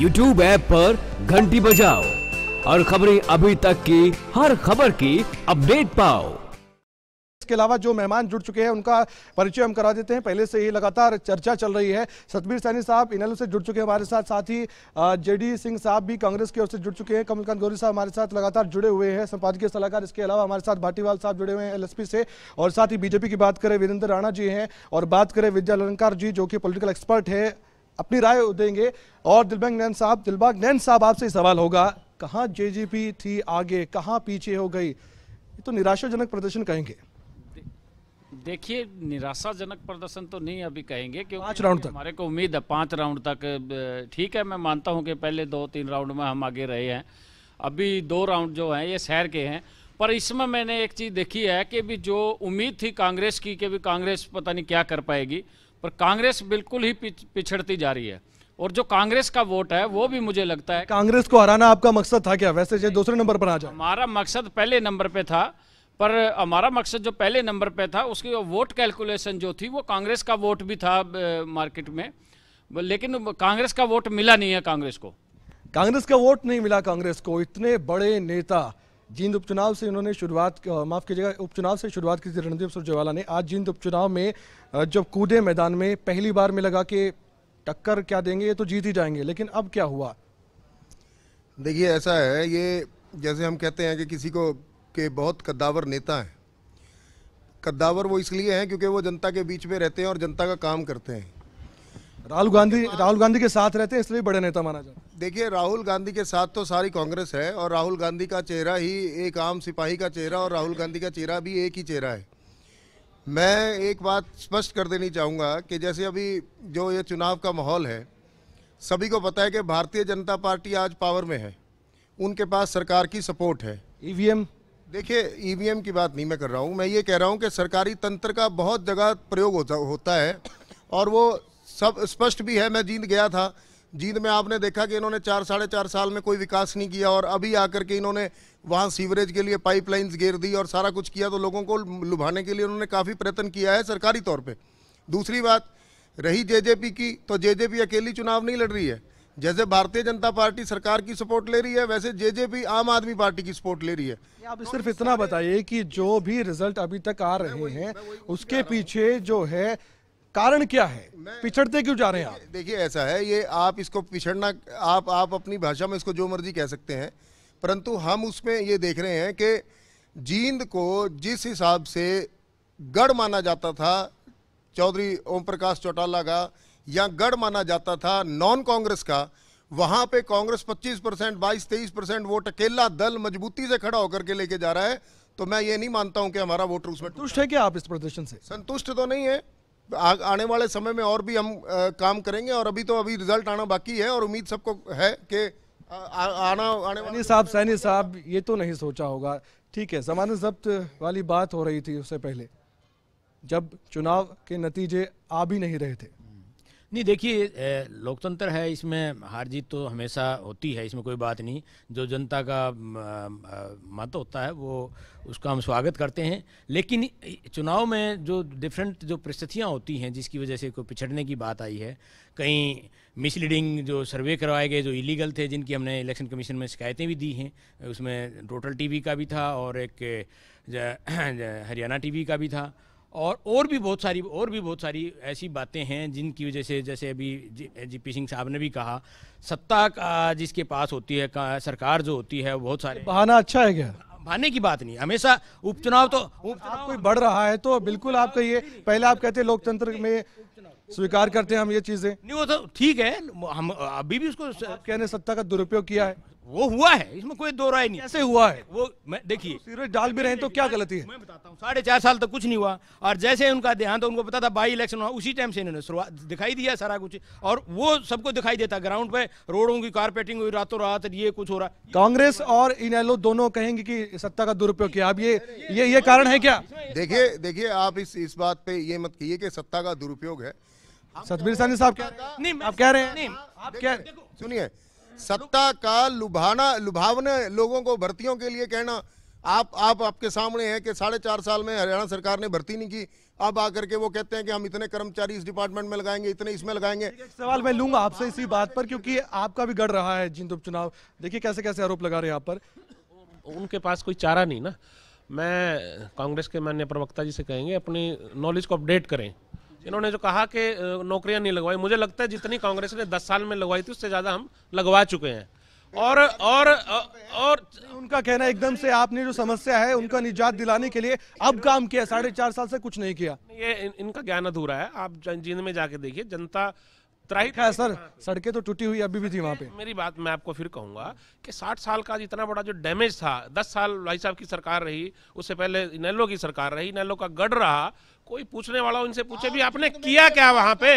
YouTube app पर घंटी बजाओ और खबरें अभी तक की हर खबर की अपडेट पाओ इसके अलावा जो मेहमान जुड़ चुके हैं उनका परिचय हम करा देते हैं पहले से ही लगातार चर्चा चल रही है सतबीर सैनी साहब इनल से जुड़ चुके हैं हमारे साथ साथ ही जेडी सिंह साहब भी कांग्रेस की ओर से जुड़ चुके हैं कमलकांत गौरी साहब हमारे साथ लगातार जुड़े हुए हैं संपादकीय सलाहकार इसके अलावा हमारे साथ भाटीवाल साहब जुड़े हुए हैं एल से और साथ ही बीजेपी की बात करें वीरेंद्र राणा जी हैं और बात करें विद्या अलंकार जी जो कि पोलिटिकल एक्सपर्ट है अपनी राय देंगे और दिलबाग नैन साहब दिलबाग नैन साहब आपसे सवाल होगा कहाँ जे थी आगे कहाँ पीछे हो गई ये तो निराशाजनक प्रदर्शन कहेंगे देखिए निराशाजनक प्रदर्शन तो नहीं अभी कहेंगे क्योंकि पांच राउंड तक हमारे को उम्मीद है पांच राउंड तक ठीक है मैं मानता हूं कि पहले दो तीन राउंड में हम आगे रहे हैं अभी दो राउंड जो हैं ये शहर के हैं पर इसमें मैंने एक चीज़ देखी है कि भी जो उम्मीद थी कांग्रेस की कि भी कांग्रेस पता नहीं क्या कर पाएगी पर कांग्रेस बिल्कुल ही पिछड़ती जा रही है और जो कांग्रेस का वोट है वो भी मुझे लगता है कांग्रेस को हराना आपका मकसद था क्या वैसे दूसरे नंबर पर आ जाओ हमारा मकसद पहले नंबर पे था पर हमारा मकसद जो पहले नंबर पे था उसकी वोट कैलकुलेशन जो थी वो कांग्रेस का वोट भी था मार्केट में लेकिन कांग्रेस का वोट मिला नहीं है कांग्रेस को कांग्रेस का वोट नहीं मिला कांग्रेस को इतने बड़े नेता जींद उपचुनाव से उन्होंने शुरुआत माफ़ कीजिएगा उपचुनाव से शुरुआत की थी रणदीप सुरजेवाला ने आज जींद उपचुनाव में जब कूदे मैदान में पहली बार में लगा कि टक्कर क्या देंगे ये तो जीत ही जाएंगे लेकिन अब क्या हुआ देखिए ऐसा है ये जैसे हम कहते हैं कि किसी को के बहुत कद्दावर नेता हैं कद्दावर वो इसलिए हैं क्योंकि वो जनता के बीच में रहते हैं और जनता का काम करते हैं राहुल गांधी राहुल गांधी के साथ रहते हैं इसलिए बड़े नेता माना जाता है देखिए राहुल गांधी के साथ तो सारी कांग्रेस है और राहुल गांधी का चेहरा ही एक आम सिपाही का चेहरा और राहुल गांधी का चेहरा भी एक ही चेहरा है मैं एक बात स्पष्ट कर देनी चाहूँगा कि जैसे अभी जो ये चुनाव का माहौल है सभी को पता है कि भारतीय जनता पार्टी आज पावर में है उनके पास सरकार की सपोर्ट है ई देखिए ई की बात नहीं मैं कर रहा हूँ मैं ये कह रहा हूँ कि सरकारी तंत्र का बहुत जगह प्रयोग होता होता है और वो सब स्पष्ट भी है मैं जींद गया था जींद में आपने देखा कि इन्होंने चार साढ़े चार साल में कोई विकास नहीं किया और अभी आकर के इन्होंने वहाँ सीवरेज के लिए पाइपलाइंस घेर दी और सारा कुछ किया तो लोगों को लुभाने के लिए उन्होंने काफ़ी प्रयत्न किया है सरकारी तौर पर दूसरी बात रही जे की तो जे अकेली चुनाव नहीं लड़ रही है जैसे भारतीय जनता पार्टी सरकार की सपोर्ट ले रही है वैसे पी आम आदमी पार्टी की सपोर्ट ले रही है आप सिर्फ इतना बताइए कि जो भी रिजल्ट अभी तक आ रहे हैं उसके पीछे जो है कारण क्या है पिछड़ते क्यों जा रहे हैं आप देखिए ऐसा है ये आप इसको पिछड़ना आप आप अपनी भाषा में इसको जो मर्जी कह सकते हैं परंतु हम उसमें ये देख रहे हैं कि जींद को जिस हिसाब से गढ़ माना जाता था चौधरी ओम प्रकाश चौटाला का या गढ़ माना जाता था नॉन कांग्रेस का वहां पे कांग्रेस 25 परसेंट बाईस तेईस परसेंट वोट अकेला दल मजबूती से खड़ा होकर के लेके जा रहा है तो मैं ये नहीं मानता हूं कि हमारा वोटर उसमें संतुष्ट है क्या आप इस प्रदर्शन से संतुष्ट तो नहीं है आ, आने वाले समय में और भी हम आ, काम करेंगे और अभी तो अभी रिजल्ट आना बाकी है और उम्मीद सबको है कि आना आने वाले साहब सैनी साहब ये तो नहीं सोचा होगा ठीक है जमानत जब्त वाली बात हो रही थी उससे पहले जब चुनाव के नतीजे आ भी नहीं रहे थे नहीं देखिए लोकतंत्र है इसमें हार जीत तो हमेशा होती है इसमें कोई बात नहीं जो जनता का मत होता है वो उसका हम स्वागत करते हैं लेकिन चुनाव में जो डिफरेंट जो परिस्थितियाँ होती हैं जिसकी वजह से कोई पिछड़ने की बात आई है कहीं मिसलीडिंग जो सर्वे करवाए गए जो इलीगल थे जिनकी हमने इलेक्शन कमीशन में शिकायतें भी दी हैं उसमें टोटल टीवी का भी था और एक हरियाणा टीवी का भी था और और भी बहुत सारी और भी बहुत सारी ऐसी बातें हैं जिनकी वजह से जैसे अभी जी पी सिंह साहब ने भी कहा सत्ता का जिसके पास होती है सरकार जो होती है बहुत सारे बहाना अच्छा है क्या बहाने की बात नहीं हमेशा उपचुनाव तो उपचुनाव कोई बढ़ रहा है तो बिल्कुल आप कहिए पहले आप कहते हैं लोकतंत्र में स्वीकार करते हैं हम ये चीजें नहीं वो तो ठीक है हम अभी भी उसको कहने सत्ता का दुरुपयोग किया है वो हुआ है इसमें कोई दो राय नहीं ऐसे हुआ है वो मैं देखिए तो सीरज डाल भी रहे हैं तो क्या गलती है मैं बताता हूँ साढ़े चार साल तक तो कुछ नहीं हुआ और जैसे उनका देहांत तो उनको पता था बाई इलेक्शन हुआ उसी टाइम से इन्होंने शुरुआत दिखाई दिया सारा कुछ और वो सबको दिखाई देता ग्राउंड पे रोडों की कारपेटिंग हुई रातों रात ये कुछ हो रहा कांग्रेस और इन दोनों कहेंगे की सत्ता का दुरुपयोग किया अब ये ये ये कारण है क्या देखिये देखिये आप इस बात पे ये मत कहिए कि सत्ता का दुरुपयोग है सतबीर सानी साहब क्या नहीं आप कह रहे हैं नहीं आप क्या सुनिए सत्ता का लुभाना लुभावने लोगों को भर्तियों के लिए कहना आप आप आपके सामने है कि साढ़े चार साल में हरियाणा सरकार ने भर्ती नहीं की अब आकर के वो कहते हैं कि हम इतने कर्मचारी इस डिपार्टमेंट में लगाएंगे इतने इसमें लगाएंगे एक सवाल मैं लूंगा आपसे इसी बात पर क्योंकि आपका भी गढ़ रहा है जिंद उपचुनाव देखिए कैसे कैसे आरोप लगा रहे हैं आप पर उनके पास कोई चारा नहीं ना मैं कांग्रेस के मान्य प्रवक्ता जी से कहेंगे अपनी नॉलेज को अपडेट करें इन्होंने जो कहा कि नौकरियां नहीं लगवाई मुझे लगता है जितनी कांग्रेस ने दस साल में लगवाई थी उससे ज़्यादा हम लगवा चुके हैं और और और उनका कहना एकदम से आपने जो समस्या है उनका निजात दिलाने के लिए अब काम किया साढ़े चार साल से कुछ नहीं किया ये इन, इनका ज्ञान अधूरा है आप जींद में जाके देखिए जनता त्राही है सर सड़कें तो टूटी हुई अभी भी थी वहाँ पे मेरी बात मैं आपको फिर कहूंगा कि 60 साल का जितना बड़ा जो डैमेज था 10 साल भाई साहब की सरकार रही उससे पहले इनेलो की सरकार रही इनेलो का गढ़ रहा कोई पूछने वाला इनसे पूछे भी हाँ, आपने तो किया क्या वहाँ पे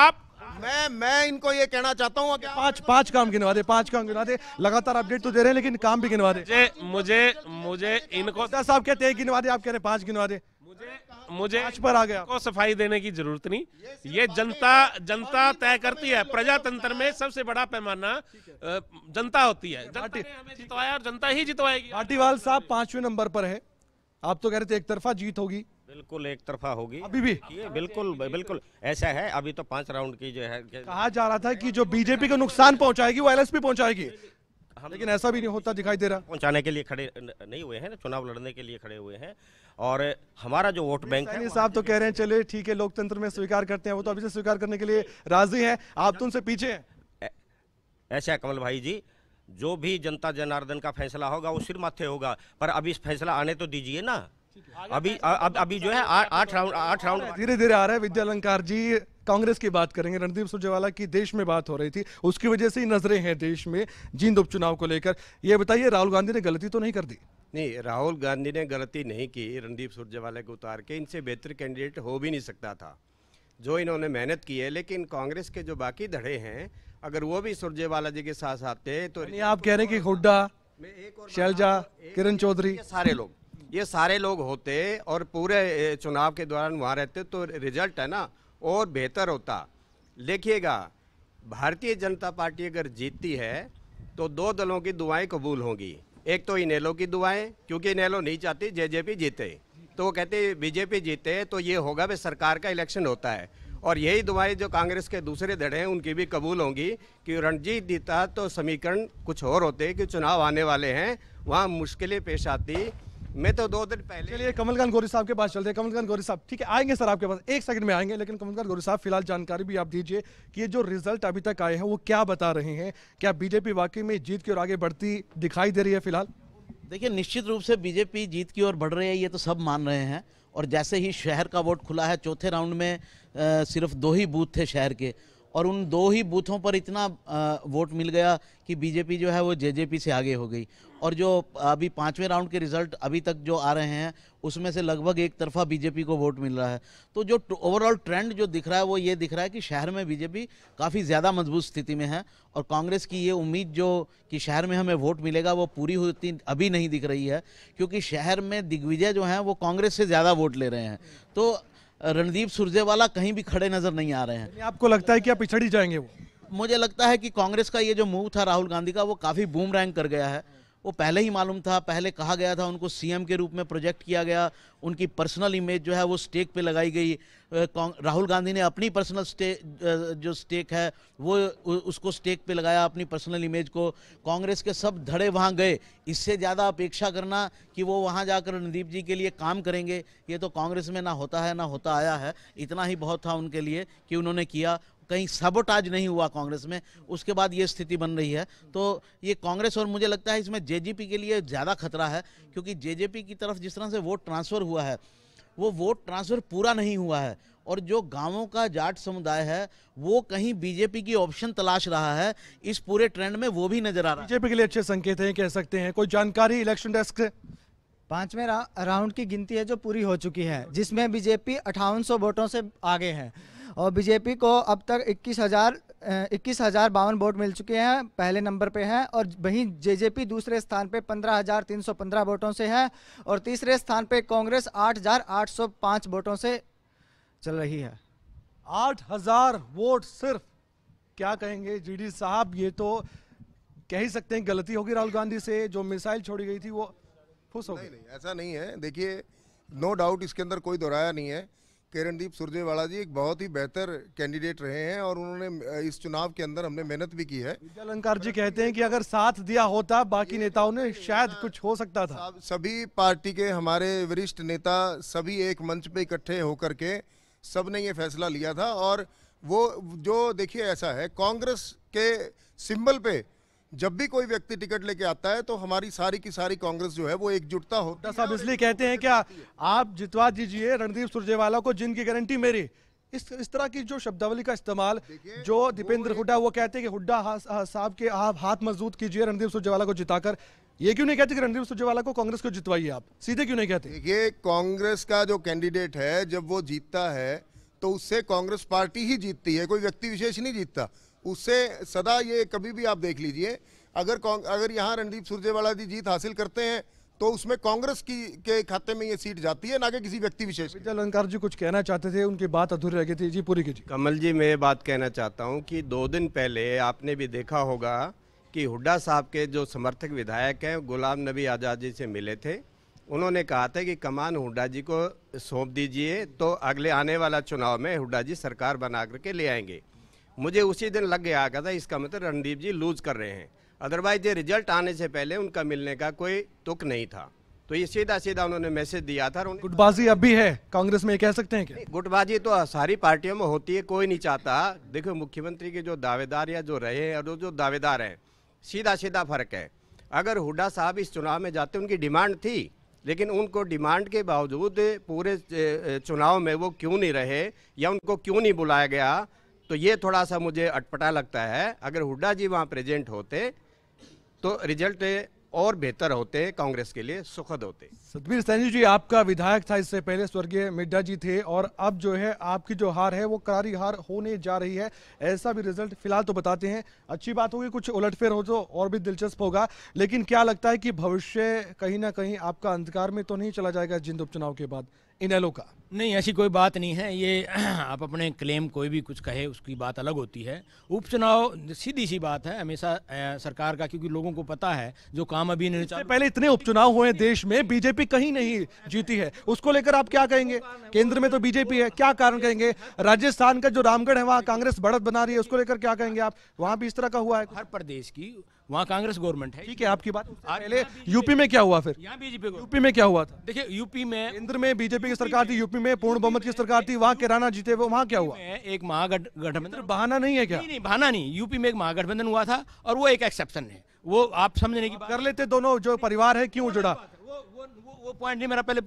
आप मैं मैं इनको ये कहना चाहता हूँ पांच पांच काम गिनवा दे पांच काम गिनवा दे लगातार अपडेट तो दे रहे हैं लेकिन काम भी गिनवा दे मुझे मुझे मुझे इनको साहब कहते हैं गिनवा दे आप कह रहे पांच गिनवा दे मुझे मुझे पर आ गया को सफाई देने की जरूरत नहीं ये, ये जनता जनता तय करती है प्रजातंत्र में सबसे बड़ा पैमाना जनता होती है जनता जनता ही जितवाएगी भाटीवाल साहब पांचवें नंबर पर है आप तो कह रहे थे एक जीत होगी बिल्कुल एक तरफा होगी अभी भी ये बिल्कुल बिल्कुल ऐसा है अभी तो पांच राउंड की जो है कहा जा रहा था कि जो बीजेपी को नुकसान पहुंचाएगी वो एलएसपी पहुंचाएगी हम लेकिन ऐसा भी नहीं होता दिखाई दे रहा पहुंचाने के लिए खड़े नहीं हुए हैं चुनाव लड़ने के लिए खड़े हुए हैं और हमारा जो वोट बैंक है साहब तो कह रहे हैं चले ठीक है लोकतंत्र में स्वीकार करते हैं वो तो अभी से स्वीकार करने के लिए राजी है आप तो उनसे पीछे ऐसा है कमल भाई जी जो भी जनता जनार्दन का फैसला होगा वो सिर माथे होगा पर अभी इस फैसला आने तो दीजिए ना अभी अब अभी जो है आठ राउंड आठ राउंड धीरे धीरे आ रहा है विद्या अलंकार जी कांग्रेस की बात करेंगे रणदीप सुरजेवाला की देश में बात हो रही थी उसकी वजह से ही नजरें हैं देश में जींद उपचुनाव को लेकर यह बताइए राहुल गांधी ने गलती तो नहीं कर दी नहीं राहुल गांधी ने गलती नहीं की रणदीप सुरजेवाला को उतार के इनसे बेहतर कैंडिडेट हो भी नहीं सकता था जो इन्होंने मेहनत की है लेकिन कांग्रेस के जो बाकी धड़े हैं अगर वो भी सुरजेवाला जी के साथ आते तो आप कह रहे हैं कि हुड्डा शैलजा किरण चौधरी सारे लोग ये सारे लोग होते और पूरे चुनाव के दौरान वहाँ रहते तो रिजल्ट है ना और बेहतर होता देखिएगा भारतीय जनता पार्टी अगर जीतती है तो दो दलों की दुआएं कबूल होंगी एक तो इनेलो की दुआएं क्योंकि इनेलो नहीं चाहती जे जीते तो वो कहते बीजेपी जीते तो ये होगा भाई सरकार का इलेक्शन होता है और यही दुआएं जो कांग्रेस के दूसरे धड़े हैं उनकी भी कबूल होंगी कि रणजीत जीता तो समीकरण कुछ और होते कि चुनाव आने वाले हैं वहाँ मुश्किलें पेश आती मैं तो दो दिन पहले चलिए कमलकांत गोरी साहब के पास चलते हैं कमलकांत गोरी साहब ठीक है आएंगे सर आपके पास एक सेकंड में आएंगे लेकिन कमलकांत गोरी साहब फिलहाल जानकारी भी आप दीजिए कि ये जो रिजल्ट अभी तक आए हैं वो क्या बता रहे हैं क्या बीजेपी वाकई में जीत की ओर आगे बढ़ती दिखाई दे रही है फिलहाल देखिए निश्चित रूप से बीजेपी जीत की ओर बढ़ रही है ये तो सब मान रहे हैं और जैसे ही शहर का वोट खुला है चौथे राउंड में सिर्फ दो ही बूथ थे शहर के और उन दो ही बूथों पर इतना वोट मिल गया कि बीजेपी जो है वो जेजेपी से आगे हो गई और जो अभी पाँचवें राउंड के रिजल्ट अभी तक जो आ रहे हैं उसमें से लगभग एक तरफा बीजेपी को वोट मिल रहा है तो जो ओवरऑल ट्रेंड जो दिख रहा है वो ये दिख रहा है कि शहर में बीजेपी काफ़ी ज़्यादा मजबूत स्थिति में है और कांग्रेस की ये उम्मीद जो कि शहर में हमें वोट मिलेगा वो पूरी होती अभी नहीं दिख रही है क्योंकि शहर में दिग्विजय जो हैं वो कांग्रेस से ज़्यादा वोट ले रहे हैं तो रणदीप सुरजेवाला कहीं भी खड़े नजर नहीं आ रहे हैं आपको लगता है कि आप पिछड़ ही जाएंगे वो मुझे लगता है कि कांग्रेस का ये जो मूव था राहुल गांधी का वो काफी बूम रैंक कर गया है वो पहले ही मालूम था पहले कहा गया था उनको सीएम के रूप में प्रोजेक्ट किया गया उनकी पर्सनल इमेज जो है वो स्टेक पे लगाई गई राहुल गांधी ने अपनी पर्सनल स्टे जो स्टेक है वो उसको स्टेक पे लगाया अपनी पर्सनल इमेज को कांग्रेस के सब धड़े वहाँ गए इससे ज़्यादा अपेक्षा करना कि वो वहाँ जाकर रणदीप जी के लिए काम करेंगे ये तो कांग्रेस में ना होता है ना होता आया है इतना ही बहुत था उनके लिए कि उन्होंने किया कहीं सबोटाज नहीं हुआ कांग्रेस में उसके बाद ये स्थिति बन रही है तो ये कांग्रेस और मुझे लगता है इसमें जेजेपी के लिए ज़्यादा खतरा है क्योंकि जेजेपी की तरफ जिस तरह से वोट ट्रांसफ़र हुआ है वो वोट ट्रांसफ़र पूरा नहीं हुआ है और जो गांवों का जाट समुदाय है वो कहीं बीजेपी की ऑप्शन तलाश रहा है इस पूरे ट्रेंड में वो भी नजर आ रहा है बीजेपी के लिए अच्छे संकेत हैं कह सकते हैं कोई जानकारी इलेक्शन डेस्क से पांचवें रा, राउंड की गिनती है जो पूरी हो चुकी है जिसमें बीजेपी अठावन वोटों से आगे है और बीजेपी को अब तक इक्कीस हज़ार इक्कीस हज़ार बावन वोट मिल चुके हैं पहले नंबर पे हैं और वहीं पी दूसरे स्थान पे पंद्रह हज़ार तीन सौ पंद्रह वोटों से है और तीसरे स्थान पे कांग्रेस आठ हज़ार आठ सौ पाँच वोटों से चल रही है आठ हज़ार वोट सिर्फ क्या कहेंगे जीडी साहब ये तो कह ही सकते हैं गलती होगी राहुल गांधी से जो मिसाइल छोड़ी गई थी वो खुश हो गई नहीं ऐसा नहीं है देखिए नो डाउट इसके अंदर कोई दोहराया नहीं है किरणदीप सुरजेवाला जी एक बहुत ही बेहतर कैंडिडेट रहे हैं और उन्होंने इस चुनाव के अंदर हमने मेहनत भी की है अलंकार जी कहते हैं कि अगर साथ दिया होता बाकी नेताओं ने शायद कुछ हो सकता था सभी पार्टी के हमारे वरिष्ठ नेता सभी एक मंच पे इकट्ठे होकर के सब ने ये फैसला लिया था और वो जो देखिए ऐसा है कांग्रेस के सिंबल पे जब भी कोई व्यक्ति टिकट लेके आता है तो हमारी सारी की सारी कांग्रेस जो है वो एकजुटता हो है साहब इसलिए कहते हैं क्या आप जितवा दीजिए रणदीप सुरजेवाला को जिनकी गारंटी मेरी इस इस तरह की जो शब्दावली का इस्तेमाल जो दीपेंद्र हुड्डा वो कहते हैं कि हुड्डा साहब के आप हाथ मजबूत कीजिए रणदीप सुरजेवाला को जिताकर ये क्यों नहीं कहते कि रणदीप सुरजेवाला को कांग्रेस को जितवाइए आप सीधे क्यों नहीं कहते ये कांग्रेस का जो कैंडिडेट है जब वो जीतता है तो उससे कांग्रेस पार्टी ही जीतती है कोई व्यक्ति विशेष नहीं जीतता उससे सदा ये कभी भी आप देख लीजिए अगर अगर यहाँ रणदीप सुरजेवाला जी जीत हासिल करते हैं तो उसमें कांग्रेस की के खाते में ये सीट जाती है ना कि किसी व्यक्ति विशेष विजय अलंकार जी कुछ कहना चाहते थे उनकी बात अधूरी रह गई थी जी पूरी कीजिए कमल जी मैं ये बात कहना चाहता हूँ कि दो दिन पहले आपने भी देखा होगा कि हुड्डा साहब के जो समर्थक विधायक हैं गुलाम नबी आज़ाद जी से मिले थे उन्होंने कहा था कि कमान हुड्डा जी को सौंप दीजिए तो अगले आने वाला चुनाव में हुड्डा जी सरकार बना करके ले आएंगे मुझे उसी दिन लग गया था इसका मतलब रणदीप जी लूज़ कर रहे हैं अदरवाइज ये रिजल्ट आने से पहले उनका मिलने का कोई तुक नहीं था तो ये सीधा सीधा उन्होंने मैसेज दिया था गुटबाजी अब भी है कांग्रेस में कह सकते हैं कि गुटबाजी तो सारी पार्टियों में होती है कोई नहीं चाहता देखो मुख्यमंत्री के जो दावेदार या जो रहे हैं और जो दावेदार हैं सीधा सीधा फर्क है अगर हुडा साहब इस चुनाव में जाते उनकी डिमांड थी लेकिन उनको डिमांड के बावजूद पूरे चुनाव में वो क्यों नहीं रहे या उनको क्यों नहीं बुलाया गया तो ये थोड़ा सा मुझे अटपटा लगता है अगर हुड्डा जी वहाँ प्रेजेंट होते तो रिजल्ट और बेहतर होते कांग्रेस के लिए सुखद होते सतबीर सैनी जी आपका विधायक था इससे पहले स्वर्गीय मिड्डा जी थे और अब जो है आपकी जो हार है वो करारी हार होने जा रही है ऐसा भी रिजल्ट फिलहाल तो बताते हैं अच्छी बात होगी कुछ उलटफेर हो तो और भी दिलचस्प होगा लेकिन क्या लगता है कि भविष्य कहीं ना कहीं आपका अंधकार में तो नहीं चला जाएगा जिंद उपचुनाव के बाद इनेलो का नहीं ऐसी कोई बात नहीं है ये आप अपने क्लेम कोई भी कुछ कहे उसकी बात अलग होती है उपचुनाव सीधी सी बात है हमेशा सरकार का क्योंकि लोगों को पता है जो काम अभी नहीं पहले इतने उपचुनाव हुए देश में बीजेपी कहीं नहीं जीती है उसको लेकर आप क्या कहेंगे केंद्र में तो बीजेपी है क्या कारण कहेंगे राजस्थान का जो रामगढ़ है वहाँ कांग्रेस बढ़त बना रही है उसको लेकर क्या कहेंगे आप वहाँ भी इस तरह का हुआ है हर प्रदेश की वहाँ कांग्रेस गवर्नमेंट है ठीक है आपकी बात पहले यूपी में क्या हुआ फिर यहाँ बीजेपी यूपी में क्या हुआ था देखिए यूपी में केंद्र में बीजेपी की सरकार थी यूपी में पूर्ण बहुमत की सरकार थी वहाँ किराना जीते हुए वहाँ क्या हुआ एक महागठबंधन बहाना नहीं है क्या नहीं बहाना नहीं यूपी में एक महागठबंधन हुआ था और वो एक एक्सेप्शन है वो आप समझने की कर लेते दोनों जो परिवार है क्यों जुड़ा वो वो, पॉइंट नहीं मेरा पहले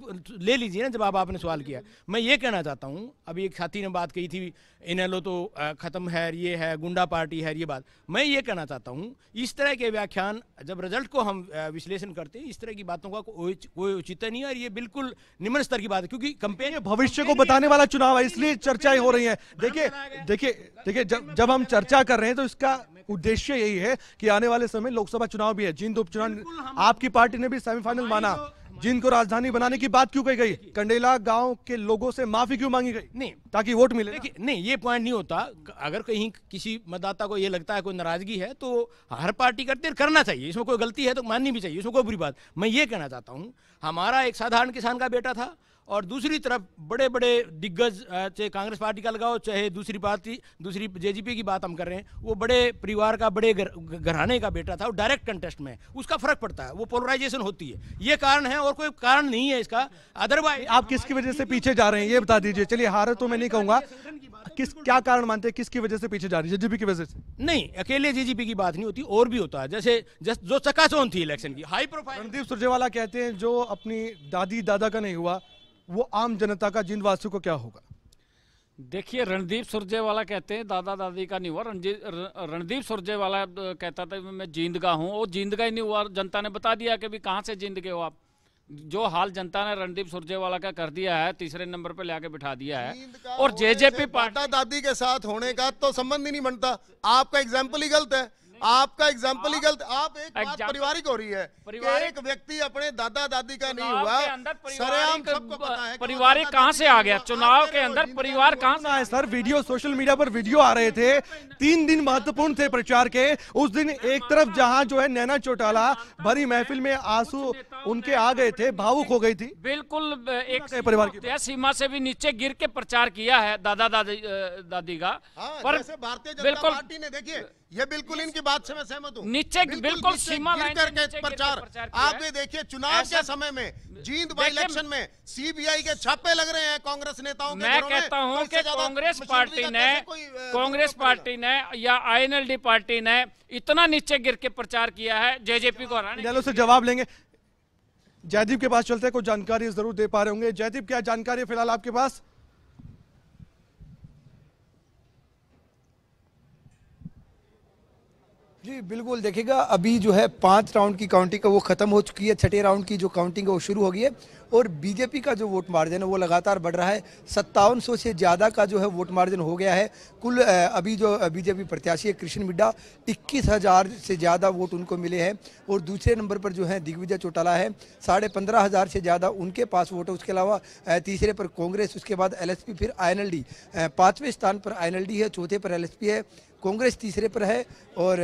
ले लीजिए ना जब आप आपने सवाल किया मैं ये कहना चाहता हूँ अभी एक साथी ने बात कही थी इन एलो तो ख़त्म है ये है गुंडा पार्टी है ये बात मैं ये कहना चाहता हूँ इस तरह के व्याख्यान जब रिजल्ट को हम विश्लेषण करते हैं इस तरह की बातों का कोई उचित नहीं है और ये बिल्कुल निम्न स्तर की बात है क्योंकि कंपेन भविष्य को बताने वाला चुनाव है इसलिए चर्चाएं हो रही है देखिए देखिए देखिए जब जब हम चर्चा कर रहे हैं तो इसका उद्देश्य यही है कि आने वाले समय लोकसभा चुनाव भी है जींद उपचुनाव आपकी पार्टी ने भी सेमीफाइनल माना जिनको राजधानी बनाने की बात क्यों कही गई कंडेला गांव के लोगों से माफी क्यों मांगी गई नहीं ताकि वोट मिले नहीं ये पॉइंट नहीं होता अगर कहीं किसी मतदाता को ये लगता है कोई नाराजगी है तो हर पार्टी करते करना चाहिए इसमें कोई गलती है तो माननी भी चाहिए इसमें कोई बुरी बात मैं ये कहना चाहता हूँ हमारा एक साधारण किसान का बेटा था और दूसरी तरफ बड़े बड़े दिग्गज चाहे कांग्रेस पार्टी का लगाओ चाहे दूसरी पार्टी दूसरी जेजीपी की बात हम कर रहे हैं वो बड़े परिवार का बड़े घराने का बेटा था वो डायरेक्ट कंटेस्ट में उसका फर्क पड़ता है वो पोलराइजेशन होती है ये कारण है और कोई कारण नहीं है इसका अदरवाइज आप किसकी वजह से पीछे जा रहे हैं ये बता दीजिए चलिए हार तो मैं नहीं कहूँगा किस तो क्या कारण मानते हैं किसकी वजह से पीछे जा रही है जेजीपी की वजह से नहीं अकेले जेजीपी की बात नहीं होती और भी होता है जैसे जो चकाचौन थी इलेक्शन की हाई प्रोफाइल रणदीप सुरजेवाला कहते हैं जो अपनी दादी दादा का नहीं हुआ वो आम जनता का जिन वासियों को क्या होगा देखिए रणदीप सुरजेवाला कहते हैं दादा दादी का नहीं हुआ रणदीप सुरजेवाला कहता था मैं जींद का हूँ वो जींद का ही नहीं हुआ जनता ने बता दिया कि भी कहाँ से जींद के हो आप जो हाल जनता ने रणदीप सुरजेवाला का कर दिया है तीसरे नंबर पे लेके बिठा दिया है और जेजेपी पार्टी दादी के साथ होने का तो संबंध ही नहीं बनता आपका एग्जाम्पल ही गलत है आपका एग्जाम्पल ही गलत आप एक बात पारिवारिक हो रही है एक व्यक्ति अपने दादा दादी का नहीं हुआ सरेआम सबको पता है पारिवारिक कहाँ से आ गया चुनाव के अंदर परिवार कहाँ से आए सर वीडियो सोशल मीडिया पर वीडियो आ रहे थे तीन दिन महत्वपूर्ण थे प्रचार के उस दिन एक तरफ जहाँ जो है नैना चौटाला भरी महफिल में आंसू उनके आ गए थे भावुक हो गई थी बिल्कुल एक परिवार की सीमा से भी नीचे गिर के प्रचार किया है दादा दादी दादी का हाँ, पर भारतीय जनता पार्टी ने देखिए ये बिल्कुल इनकी बात से मैं सहमत हूँ नीचे बिल्कुल सीमा लाइन करके प्रचार आप ये देखिए चुनाव के समय में जींद बाई इलेक्शन में सीबीआई के छापे लग रहे हैं कांग्रेस नेताओं के मैं कहता हूँ कि कांग्रेस पार्टी ने कांग्रेस पार्टी ने या आईएनएलडी पार्टी ने इतना नीचे गिर के प्रचार किया है जेजेपी को हराने से जवाब लेंगे जयदीप के पास चलते कुछ जानकारी जरूर दे पा रहे होंगे जयदीप क्या जानकारी फिलहाल आपके पास जी बिल्कुल देखिएगा अभी जो है पांच राउंड की काउंटिंग का वो खत्म हो चुकी है छठे राउंड की जो काउंटिंग है वो शुरू हो गई है और बीजेपी का जो वोट मार्जिन है वो लगातार बढ़ रहा है सत्तावन से ज़्यादा का जो है वोट मार्जिन हो गया है कुल अभी जो बीजेपी प्रत्याशी है कृष्ण मिड्डा इक्कीस हज़ार से ज़्यादा वोट उनको मिले हैं और दूसरे नंबर पर जो है दिग्विजय चौटाला है साढ़े पंद्रह हज़ार से ज़्यादा उनके पास वोट है उसके अलावा तीसरे पर कांग्रेस उसके बाद एल फिर आई पाँचवें स्थान पर आई है चौथे पर एल है कांग्रेस तीसरे पर है और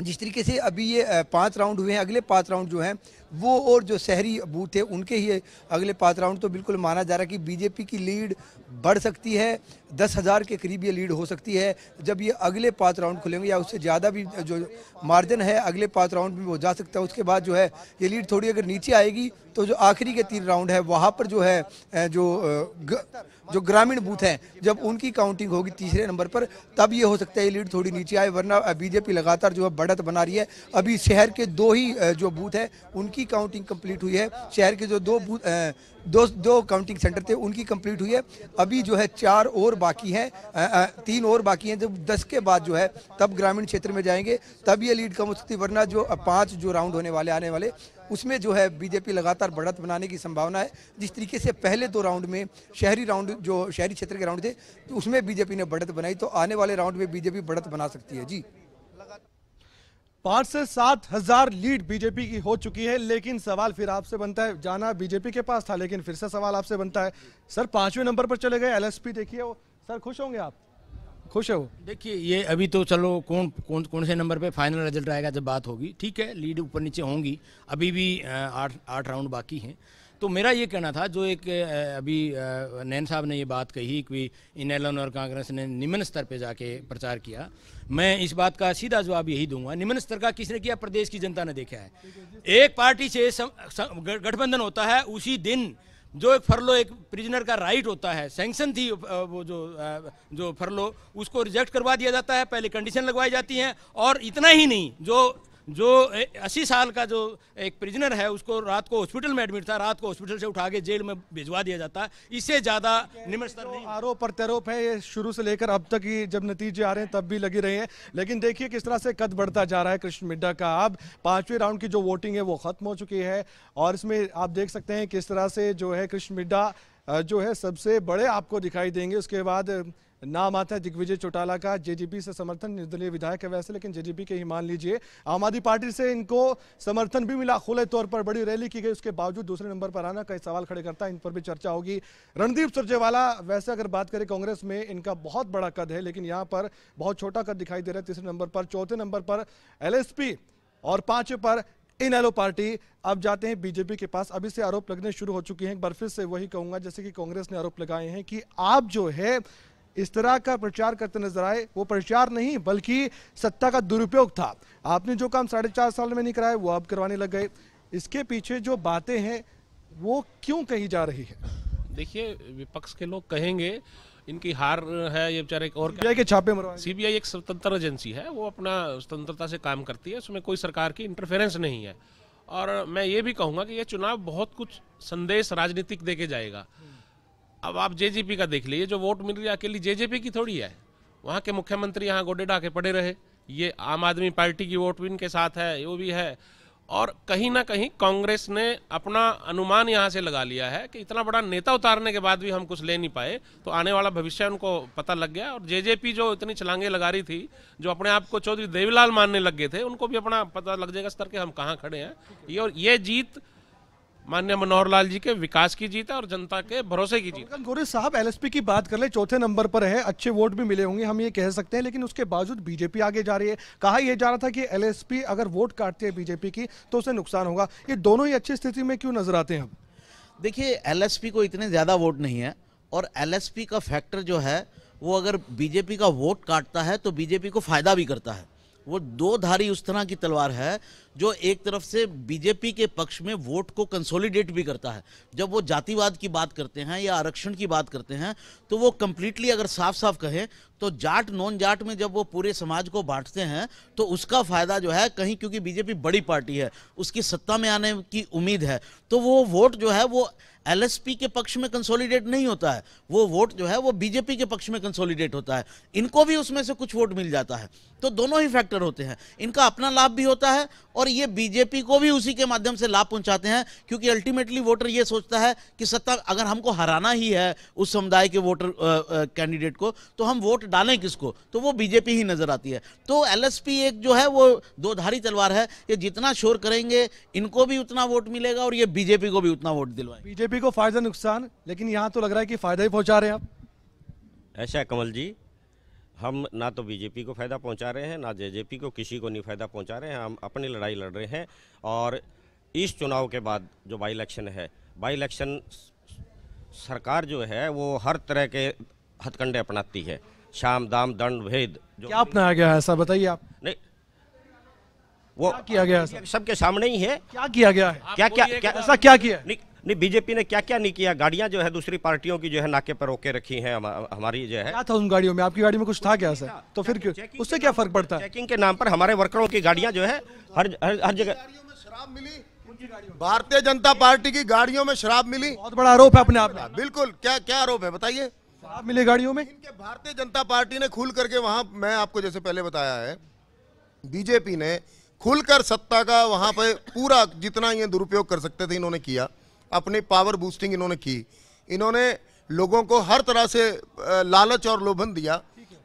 जिस तरीके से अभी ये पाँच राउंड हुए हैं अगले पाँच राउंड जो हैं वो और जो शहरी बूथ है उनके ही अगले पाँच राउंड तो बिल्कुल माना जा रहा है कि बीजेपी की लीड बढ़ सकती है दस हज़ार के करीब ये लीड हो सकती है जब ये अगले पाँच राउंड खुलेंगे या उससे ज़्यादा भी जो मार्जिन है अगले पाँच राउंड में वो जा सकता है उसके बाद जो है ये लीड थोड़ी अगर नीचे आएगी तो जो आखिरी के तीन राउंड है वहाँ पर जो है जो ग, जो ग्रामीण बूथ हैं जब उनकी काउंटिंग होगी तीसरे नंबर पर तब ये हो सकता है लीड थोड़ी नीचे आए वरना बीजेपी लगातार जो है बढ़त बना रही है अभी शहर के दो ही जो बूथ हैं उनकी काउंटिंग कंप्लीट हुई है शहर के जो दो बूथ दो दो काउंटिंग सेंटर थे उनकी कंप्लीट हुई है अभी जो है चार और बाकी हैं तीन और बाकी हैं जब दस के बाद जो है तब ग्रामीण क्षेत्र में जाएंगे तब ये लीड कम हो सकती वरना जो पाँच जो राउंड होने वाले आने वाले उसमें जो है बीजेपी लगातार बढ़त बनाने की संभावना है जिस तरीके से पहले दो राउंड में शहरी राउंड जो शहरी क्षेत्र के राउंड थे तो उसमें बीजेपी ने बढ़त बनाई तो आने वाले राउंड में बीजेपी बढ़त बना सकती है जी पांच से सात हजार लीड बीजेपी की हो चुकी है लेकिन सवाल फिर आपसे बनता है जाना बीजेपी के पास था लेकिन फिर से सवाल आपसे बनता है सर पांचवें नंबर पर चले गए एलएसपी देखिए वो सर खुश होंगे आप खुश है वो देखिए ये अभी तो चलो कौन कौन कौन से नंबर पे फाइनल रिजल्ट आएगा जब बात होगी ठीक है लीड ऊपर नीचे होंगी अभी भी आठ आठ राउंड बाकी हैं तो मेरा ये कहना था जो एक अभी नैन साहब ने ये बात कही कि इनैलन और कांग्रेस ने निम्न स्तर पे जाके प्रचार किया मैं इस बात का सीधा जवाब यही दूंगा निम्न स्तर का किसने किया प्रदेश की जनता ने देखा है एक पार्टी से गठबंधन होता है उसी दिन जो एक फरलो एक प्रिजनर का राइट होता है सेंक्शन थी वो जो जो फरलो उसको रिजेक्ट करवा दिया जाता है पहले कंडीशन लगवाई जाती हैं और इतना ही नहीं जो जो अस्सी साल का जो एक प्रिजनर है उसको रात को हॉस्पिटल में एडमिट था रात को हॉस्पिटल से उठा के जेल में भिजवा दिया जाता है इससे ज़्यादा निम्न स्तर नहीं आरोप प्रत्यारोप है ये शुरू से लेकर अब तक ही जब नतीजे आ रहे हैं तब भी लगी रहे हैं लेकिन देखिए किस तरह से कद बढ़ता जा रहा है कृष्ण मिड्डा का अब पाँचवें राउंड की जो वोटिंग है वो ख़त्म हो चुकी है और इसमें आप देख सकते हैं किस तरह से जो है कृष्ण मिड्डा जो है सबसे बड़े आपको दिखाई देंगे उसके बाद नाम आता है दिग्विजय चौटाला का जेजीपी से समर्थन निर्दलीय विधायक है वैसे लेकिन जेजीपी के ही मान लीजिए आम आदमी पार्टी से इनको समर्थन भी मिला खुले तौर पर बड़ी रैली की गई उसके बावजूद दूसरे नंबर पर आना कई सवाल खड़े करता है इन पर भी चर्चा होगी रणदीप सुरजेवाला वैसे अगर बात करें कांग्रेस में इनका बहुत बड़ा कद है लेकिन यहाँ पर बहुत छोटा कद दिखाई दे रहा है तीसरे नंबर पर चौथे नंबर पर एल और पांचवे पर इन एलो पार्टी अब जाते हैं बीजेपी के पास अभी से आरोप लगने शुरू हो चुके हैं एक बार फिर से वही कहूंगा जैसे कि कांग्रेस ने आरोप लगाए हैं कि आप जो है इस तरह का प्रचार करते नजर आए वो प्रचार नहीं बल्कि सत्ता का दुरुपयोग था आपने जो काम साढ़े चार साल में नहीं कराया वो अब करवाने लग गए इसके पीछे जो बातें हैं वो क्यों कही जा रही है देखिए विपक्ष के लोग कहेंगे इनकी हार है ये बेचारे और सीबीआई के छापे मरवाए सीबीआई एक स्वतंत्र एजेंसी है वो अपना स्वतंत्रता से काम करती है उसमें कोई सरकार की इंटरफेरेंस नहीं है और मैं ये भी कहूँगा कि ये चुनाव बहुत कुछ संदेश राजनीतिक देके जाएगा अब आप जेजेपी का देख लीजिए जो वोट मिल रही है अकेली जेजेपी की थोड़ी है वहाँ के मुख्यमंत्री यहाँ गोडेडा के पड़े रहे ये आम आदमी पार्टी की वोट भी इनके साथ है वो भी है और कहीं ना कहीं कांग्रेस ने अपना अनुमान यहाँ से लगा लिया है कि इतना बड़ा नेता उतारने के बाद भी हम कुछ ले नहीं पाए तो आने वाला भविष्य उनको पता लग गया और जेजेपी जो इतनी छलांगे लगा रही थी जो अपने आप को चौधरी देवीलाल मानने लग गए थे उनको भी अपना पता लग जाएगा स्तर के हम कहाँ खड़े हैं ये और ये जीत माननीय मनोहर लाल जी के विकास की जीत है और जनता के भरोसे की जीत गोरे साहब एलएसपी की बात कर ले चौथे नंबर पर है अच्छे वोट भी मिले होंगे हम ये कह सकते हैं लेकिन उसके बावजूद बीजेपी आगे जा रही है कहा यह जा रहा था कि एलएसपी अगर वोट काटती है बीजेपी की तो उसे नुकसान होगा ये दोनों ही अच्छी स्थिति में क्यों नजर आते हैं हम देखिए एल को इतने ज़्यादा वोट नहीं है और एल का फैक्टर जो है वो अगर बीजेपी का वोट काटता है तो बीजेपी को फायदा भी करता है वो दो धारी उस तरह की तलवार है जो एक तरफ से बीजेपी के पक्ष में वोट को कंसोलिडेट भी करता है जब वो जातिवाद की बात करते हैं या आरक्षण की बात करते हैं तो वो कंप्लीटली अगर साफ साफ कहें तो जाट नॉन जाट में जब वो पूरे समाज को बांटते हैं तो उसका फायदा जो है कहीं क्योंकि बीजेपी बड़ी पार्टी है उसकी सत्ता में आने की उम्मीद है तो वो वोट जो है वो एलएसपी के पक्ष में कंसोलिडेट नहीं होता है वो वोट जो है वो बीजेपी के पक्ष में कंसोलिडेट होता है इनको भी उसमें से कुछ वोट मिल जाता है तो दोनों ही फैक्टर होते हैं इनका अपना लाभ भी होता है और और ये बीजेपी को भी उसी के माध्यम से लाभ पहुंचाते हैं क्योंकि अल्टीमेटली वोटर ये सोचता है कि सत्ता अगर हमको हराना ही है उस समुदाय के वोटर कैंडिडेट को तो हम वोट डालें किसको तो वो बीजेपी ही नजर आती है तो एल एक जो है वो दो तलवार है ये जितना शोर करेंगे इनको भी उतना वोट मिलेगा और ये बीजेपी को भी उतना वोट दिलवाएंगे बीजेपी को फायदा नुकसान लेकिन यहाँ तो लग रहा है कि फायदा ही पहुंचा रहे हैं आप ऐसा कमल जी हम ना तो बीजेपी को फ़ायदा पहुंचा रहे हैं ना जे को किसी को नहीं फ़ायदा पहुंचा रहे हैं हम अपनी लड़ाई लड़ रहे हैं और इस चुनाव के बाद जो बाई इलेक्शन है बाई इलेक्शन सरकार जो है वो हर तरह के हथकंडे अपनाती है शाम दाम दंड भेद जो क्या अपनाया गया है ऐसा बताइए आप नहीं वो क्या किया गया सबके सामने ही है क्या किया गया है क्या क्या, क्या ऐसा क्या किया नहीं नहीं बीजेपी ने क्या क्या नहीं किया गाड़ियां जो है दूसरी पार्टियों की जो है नाके पर रोके रखी हैं हमारी जो है क्या था उन गाड़ियों में आपकी गाड़ी में कुछ था क्या सर अच्छा, तो फिर क्यों उससे क्या फर्क पड़ता है चेकिंग के नाम पर हमारे वर्करों की गाड़ियां जो है हर हर जगह शराब मिली भारतीय जनता पार्टी की गाड़ियों में शराब मिली बहुत बड़ा आरोप है अपने आप बिल्कुल क्या क्या आरोप है बताइए शराब मिली गाड़ियों में इनके भारतीय जनता पार्टी ने खुल करके वहां मैं आपको जैसे पहले बताया है बीजेपी ने खुलकर सत्ता का वहां पर पूरा जितना ये दुरुपयोग कर सकते थे इन्होंने किया अपने पावर बूस्टिंग इन्होंने की इन्होंने लोगों को हर तरह से लालच और लोभन दिया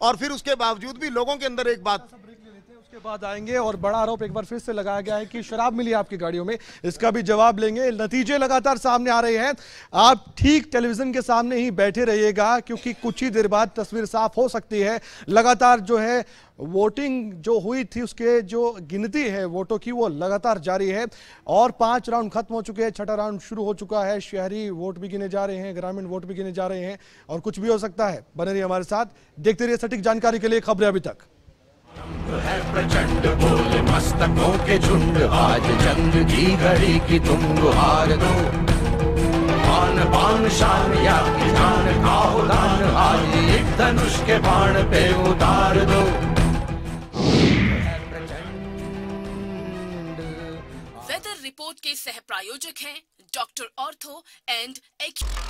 और फिर उसके बावजूद भी लोगों के अंदर एक बात के बाद आएंगे और बड़ा आरोप एक बार फिर से लगाया गया है कि शराब मिली आपकी गाड़ियों में इसका भी जवाब लेंगे नतीजे लगातार सामने आ रहे हैं आप ठीक टेलीविजन के सामने ही बैठे रहिएगा क्योंकि कुछ ही देर बाद तस्वीर साफ हो सकती है लगातार जो है वोटिंग जो हुई थी उसके जो गिनती है वोटों की वो लगातार जारी है और पांच राउंड खत्म हो चुके हैं छठा राउंड शुरू हो चुका है शहरी वोट भी गिने जा रहे हैं ग्रामीण वोट भी गिने जा रहे हैं और कुछ भी हो सकता है बने रहिए हमारे साथ देखते रहिए सटीक जानकारी के लिए खबरें अभी तक प्रचंड बोल मस्तकों के झुंड आज चंद की घड़ी की तुम गुहार दो पान पान शान या जान खाओ दान आज एक धनुष के बाण पे उतार दो वेदर रिपोर्ट के सह प्रायोजक हैं डॉक्टर ऑर्थो एंड एक...